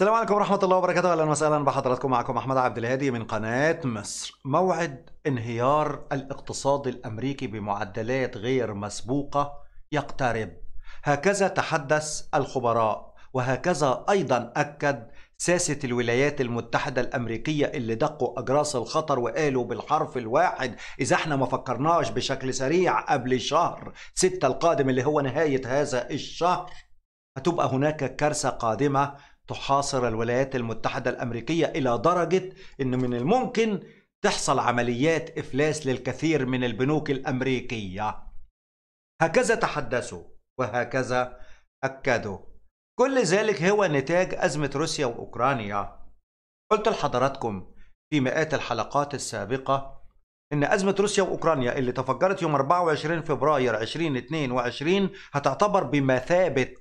السلام عليكم ورحمة الله وبركاته، أهلا وسهلا بحضراتكم معكم أحمد عبد الهادي من قناة مصر. موعد انهيار الاقتصاد الأمريكي بمعدلات غير مسبوقة يقترب. هكذا تحدث الخبراء، وهكذا أيضا أكد ساسة الولايات المتحدة الأمريكية اللي دقوا أجراس الخطر وقالوا بالحرف الواحد إذا احنا ما فكرناش بشكل سريع قبل شهر ستة القادم اللي هو نهاية هذا الشهر هتبقى هناك كارثة قادمة تحاصر الولايات المتحدة الأمريكية إلى درجة أن من الممكن تحصل عمليات إفلاس للكثير من البنوك الأمريكية هكذا تحدثوا وهكذا أكدوا كل ذلك هو نتاج أزمة روسيا وأوكرانيا قلت لحضراتكم في مئات الحلقات السابقة إن أزمة روسيا وأوكرانيا اللي تفجرت يوم 24 فبراير 2022 هتعتبر بمثابة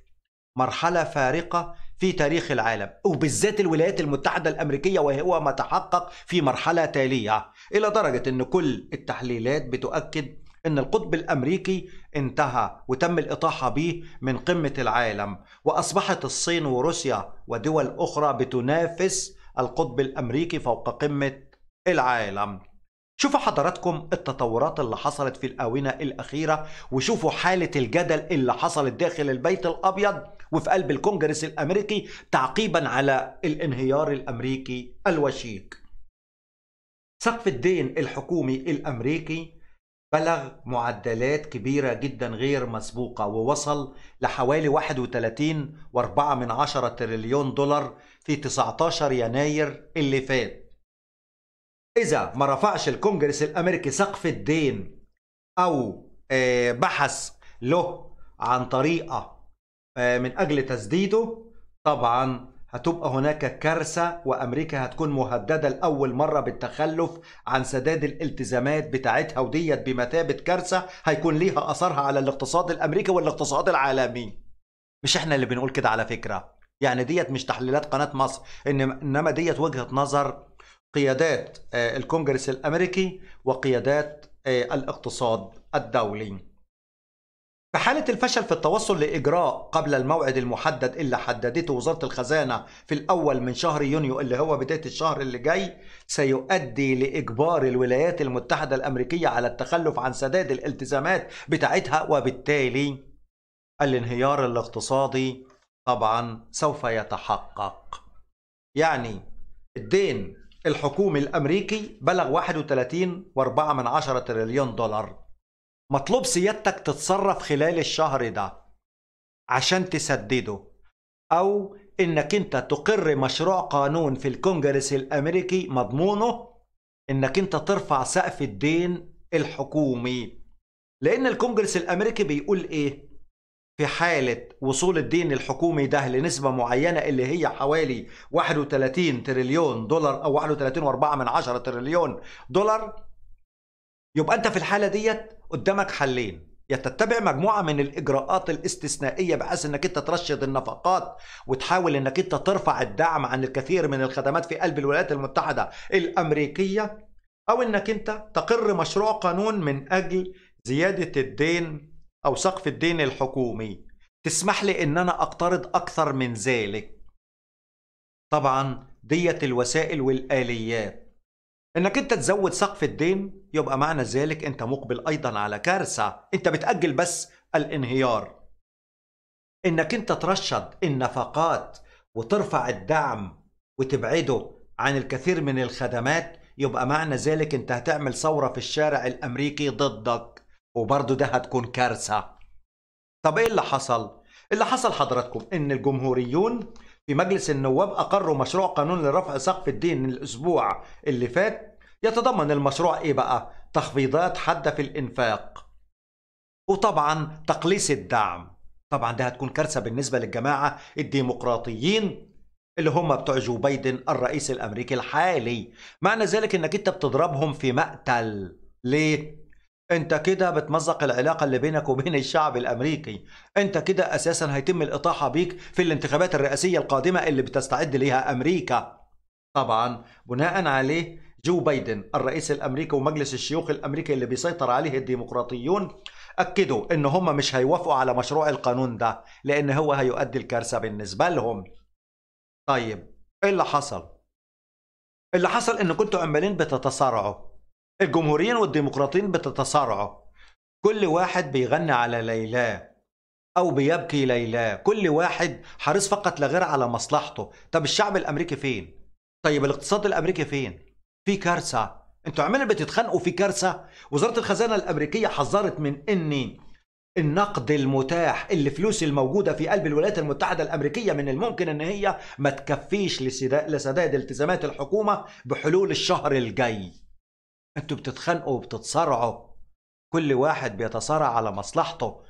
مرحلة فارقة في تاريخ العالم وبالذات الولايات المتحدة الأمريكية وهو ما تحقق في مرحلة تالية إلى درجة أن كل التحليلات بتؤكد أن القطب الأمريكي انتهى وتم الإطاحة به من قمة العالم وأصبحت الصين وروسيا ودول أخرى بتنافس القطب الأمريكي فوق قمة العالم شوفوا حضراتكم التطورات اللي حصلت في الآونة الأخيرة وشوفوا حالة الجدل اللي حصلت داخل البيت الأبيض وفي قلب الكونجرس الامريكي تعقيبا على الانهيار الامريكي الوشيك. سقف الدين الحكومي الامريكي بلغ معدلات كبيرة جدا غير مسبوقة ووصل لحوالي 31.4 من عشرة تريليون دولار في 19 يناير اللي فات إذا ما رفعش الكونجرس الأمريكي سقف الدين أو آه، بحث له عن طريقة آه، من اجل تسديده طبعا هتبقى هناك كارثة وأمريكا هتكون مهددة لأول مرة بالتخلف عن سداد الالتزامات بتاعتها وديت بمثابة كارثة هيكون ليها أثرها على الاقتصاد الأمريكي والاقتصاد العالمي مش احنا اللي بنقول كده على فكرة يعني ديت مش تحليلات قناة مصر إنما ديت وجهة نظر قيادات آه، الكونجرس الأمريكي وقيادات آه، الاقتصاد الدولي في حالة الفشل في التوصل لإجراء قبل الموعد المحدد اللي حددته وزارة الخزانة في الأول من شهر يونيو اللي هو بداية الشهر اللي جاي سيؤدي لإجبار الولايات المتحدة الأمريكية على التخلف عن سداد الالتزامات بتاعتها وبالتالي الانهيار الاقتصادي طبعا سوف يتحقق يعني الدين الحكومي الأمريكي بلغ 31.4 تريليون دولار مطلوب سيادتك تتصرف خلال الشهر ده عشان تسدده أو إنك أنت تقر مشروع قانون في الكونجرس الأمريكي مضمونه إنك أنت ترفع سقف الدين الحكومي لأن الكونجرس الأمريكي بيقول إيه؟ في حالة وصول الدين الحكومي ده لنسبة معينة اللي هي حوالي 31 تريليون دولار أو 31.4 من عشرة تريليون دولار يبقى أنت في الحالة ديت قدامك حلين يا تتبع مجموعة من الإجراءات الاستثنائية بحيث أنك أنت ترشد النفقات وتحاول أنك أنت ترفع الدعم عن الكثير من الخدمات في قلب الولايات المتحدة الأمريكية أو أنك أنت تقر مشروع قانون من أجل زيادة الدين أو سقف الدين الحكومي تسمح لي أن أنا أقترض أكثر من ذلك طبعا ديت الوسائل والآليات انك انت تزود سقف الدين يبقى معنى ذلك انت مقبل ايضا على كارثه انت بتاجل بس الانهيار انك انت ترشد النفقات وترفع الدعم وتبعده عن الكثير من الخدمات يبقى معنى ذلك انت هتعمل ثوره في الشارع الامريكي ضدك وبرضه ده هتكون كارثه طب ايه اللي حصل اللي حصل حضراتكم ان الجمهوريون في مجلس النواب أقروا مشروع قانون لرفع سقف الدين الأسبوع اللي فات يتضمن المشروع إيه بقى؟ تخفيضات حادة في الإنفاق وطبعا تقليص الدعم طبعا ده هتكون كارثة بالنسبة للجماعة الديمقراطيين اللي هم بتوع جو بايدن الرئيس الأمريكي الحالي معنى ذلك أنك أنت بتضربهم في مقتل ليه؟ انت كده بتمزق العلاقه اللي بينك وبين الشعب الامريكي انت كده اساسا هيتم الاطاحه بيك في الانتخابات الرئاسيه القادمه اللي بتستعد ليها امريكا طبعا بناء عليه جو بايدن الرئيس الامريكي ومجلس الشيوخ الامريكي اللي بيسيطر عليه الديمقراطيون اكدوا ان هم مش هيوافقوا على مشروع القانون ده لان هو هيؤدي الكارثه بالنسبه لهم طيب ايه اللي حصل اللي حصل ان كنتوا عمالين بتتصارعوا الجمهوريين والديمقراطيين بتتصارعوا كل واحد بيغني على ليلاه او بيبكي ليلاه كل واحد حريص فقط لا غير على مصلحته طب الشعب الامريكي فين طيب الاقتصاد الامريكي فين في كارثه انتوا عمالين بتتخانقوا في كارثه وزاره الخزانه الامريكيه حذرت من ان النقد المتاح الفلوس الموجودة في قلب الولايات المتحدة الأمريكية من الممكن أن هي ما تكفيش لسداد التزامات الحكومة بحلول الشهر الجاي انتوا بتتخانقوا وبتتصارعوا كل واحد بيتصارع على مصلحته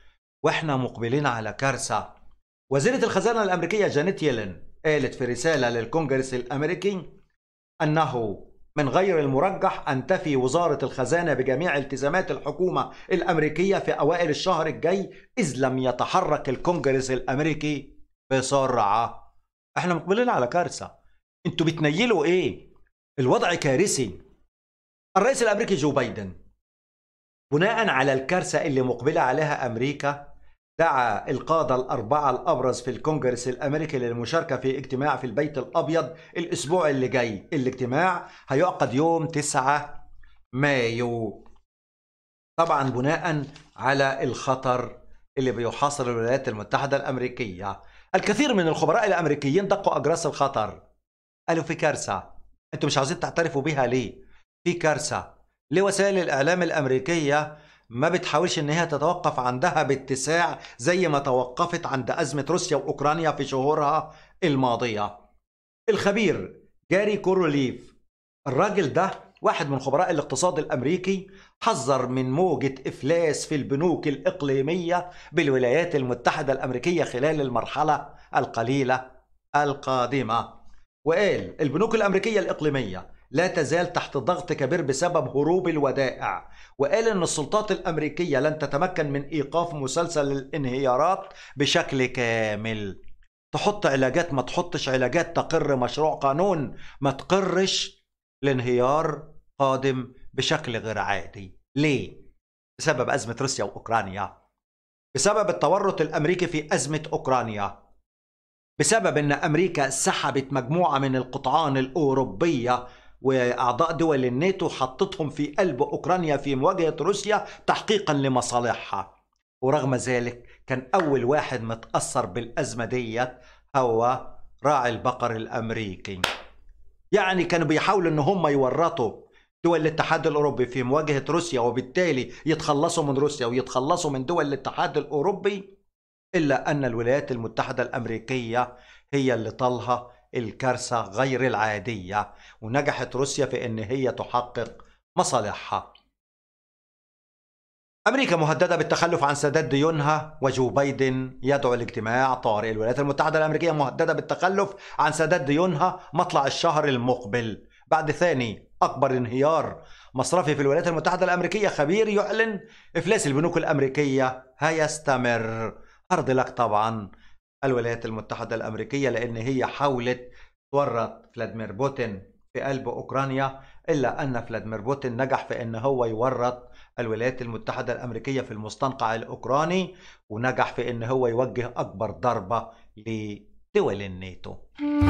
واحنا مقبلين على كارثه وزيره الخزانه الامريكيه جانيت يلين قالت في رساله للكونجرس الامريكي انه من غير المرجح ان تفي وزاره الخزانه بجميع التزامات الحكومه الامريكيه في اوائل الشهر الجاي اذ لم يتحرك الكونجرس الامريكي بسرعه احنا مقبلين على كارثه انتوا بتنيلوا ايه الوضع كارثي الرئيس الامريكي جو بايدن بناء على الكارثه اللي مقبله عليها امريكا دعا القاده الاربعه الابرز في الكونجرس الامريكي للمشاركه في اجتماع في البيت الابيض الاسبوع اللي جاي الاجتماع هيعقد يوم 9 مايو طبعا بناء على الخطر اللي بيحاصر الولايات المتحده الامريكيه الكثير من الخبراء الامريكيين دقوا اجراس الخطر قالوا في كارثه انتوا مش عاوزين تعترفوا بها ليه في كارثه ليه وسائل الاعلام الامريكيه ما بتحاولش ان هي تتوقف عندها باتساع زي ما توقفت عند ازمه روسيا واوكرانيا في شهورها الماضيه الخبير جاري كوروليف الراجل ده واحد من خبراء الاقتصاد الامريكي حذر من موجه افلاس في البنوك الاقليميه بالولايات المتحده الامريكيه خلال المرحله القليله القادمه وقال البنوك الامريكيه الاقليميه لا تزال تحت ضغط كبير بسبب هروب الودائع وقال أن السلطات الأمريكية لن تتمكن من إيقاف مسلسل الانهيارات بشكل كامل تحط علاجات ما تحطش علاجات تقر مشروع قانون ما تقرش الانهيار قادم بشكل غير عادي ليه؟ بسبب أزمة روسيا وأوكرانيا بسبب التورط الأمريكي في أزمة أوكرانيا بسبب أن أمريكا سحبت مجموعة من القطعان الأوروبية وأعضاء دول الناتو حطتهم في قلب أوكرانيا في مواجهة روسيا تحقيقا لمصالحها ورغم ذلك كان أول واحد متأثر بالأزمة ديت هو راعي البقر الأمريكي يعني كانوا بيحاولوا ان هم يورطوا دول الاتحاد الاوروبي في مواجهه روسيا وبالتالي يتخلصوا من روسيا ويتخلصوا من دول الاتحاد الاوروبي الا ان الولايات المتحده الامريكيه هي اللي طالها الكارثة غير العادية ونجحت روسيا في أن هي تحقق مصالحها أمريكا مهددة بالتخلف عن سداد ديونها وجو بايدن يدعو الاجتماع طارئ الولايات المتحدة الأمريكية مهددة بالتخلف عن سداد ديونها مطلع الشهر المقبل بعد ثاني أكبر انهيار مصرفي في الولايات المتحدة الأمريكية خبير يعلن إفلاس البنوك الأمريكية هيستمر هرد لك طبعا الولايات المتحدة الأمريكية لأن هي حاولت تورط فلاديمير بوتين في قلب أوكرانيا إلا أن فلاديمير بوتين نجح في أن هو يورط الولايات المتحدة الأمريكية في المستنقع الأوكراني ونجح في أن هو يوجه أكبر ضربة لدول الناتو